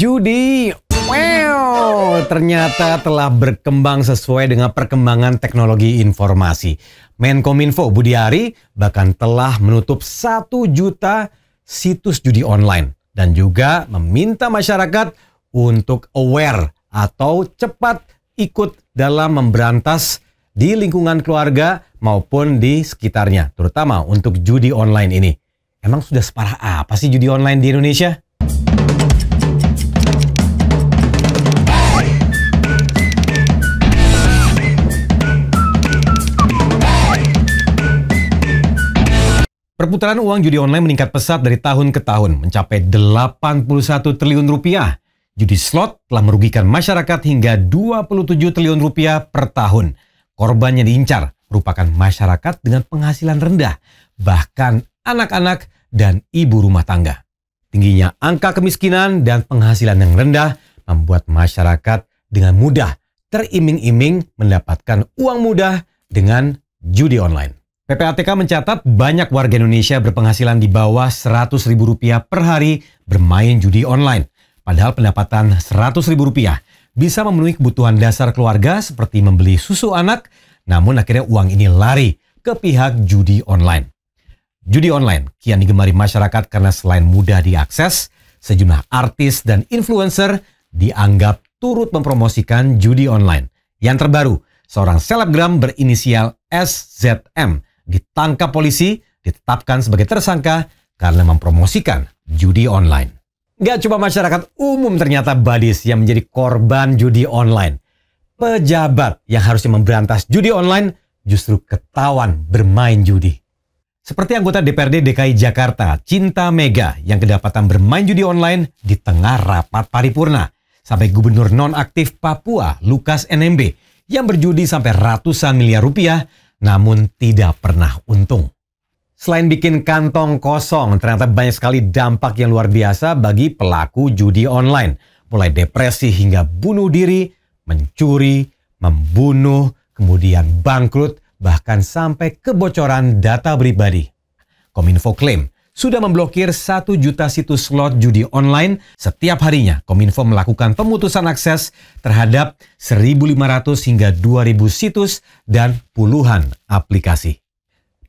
Judi. Wow, ternyata telah berkembang sesuai dengan perkembangan teknologi informasi. Menkominfo Budi Ari bahkan telah menutup satu juta situs judi online dan juga meminta masyarakat untuk aware atau cepat ikut dalam memberantas di lingkungan keluarga maupun di sekitarnya, terutama untuk judi online ini. Emang sudah separah apa sih judi online di Indonesia? Perputaran uang judi online meningkat pesat dari tahun ke tahun, mencapai 81 triliun rupiah. Judi slot telah merugikan masyarakat hingga 27 triliun rupiah per tahun. Korban yang diincar merupakan masyarakat dengan penghasilan rendah, bahkan anak-anak dan ibu rumah tangga. Tingginya angka kemiskinan dan penghasilan yang rendah membuat masyarakat dengan mudah teriming-iming mendapatkan uang mudah dengan judi online. PPATK mencatat banyak warga Indonesia berpenghasilan di bawah Rp100.000 per hari bermain judi online. Padahal pendapatan Rp100.000 bisa memenuhi kebutuhan dasar keluarga seperti membeli susu anak, namun akhirnya uang ini lari ke pihak judi online. Judi online kian digemari masyarakat karena selain mudah diakses, sejumlah artis dan influencer dianggap turut mempromosikan judi online. Yang terbaru, seorang selebgram berinisial SZM ditangkap polisi, ditetapkan sebagai tersangka karena mempromosikan judi online. Gak cuma masyarakat umum ternyata badis yang menjadi korban judi online. Pejabat yang harusnya memberantas judi online justru ketahuan bermain judi. Seperti anggota DPRD DKI Jakarta, Cinta Mega yang kedapatan bermain judi online di tengah rapat paripurna. Sampai gubernur nonaktif Papua, Lukas NMB, yang berjudi sampai ratusan miliar rupiah namun tidak pernah untung. Selain bikin kantong kosong, ternyata banyak sekali dampak yang luar biasa bagi pelaku judi online. Mulai depresi hingga bunuh diri, mencuri, membunuh, kemudian bangkrut, bahkan sampai kebocoran data pribadi. Kominfo klaim sudah memblokir 1 juta situs slot judi online setiap harinya. Kominfo melakukan pemutusan akses terhadap 1.500 hingga 2.000 situs dan puluhan aplikasi.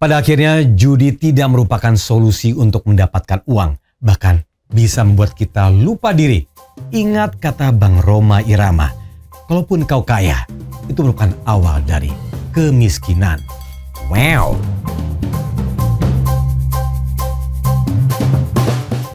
Pada akhirnya, judi tidak merupakan solusi untuk mendapatkan uang, bahkan bisa membuat kita lupa diri. Ingat kata Bang Roma Irama, kalaupun kau kaya, itu merupakan awal dari kemiskinan. Wow!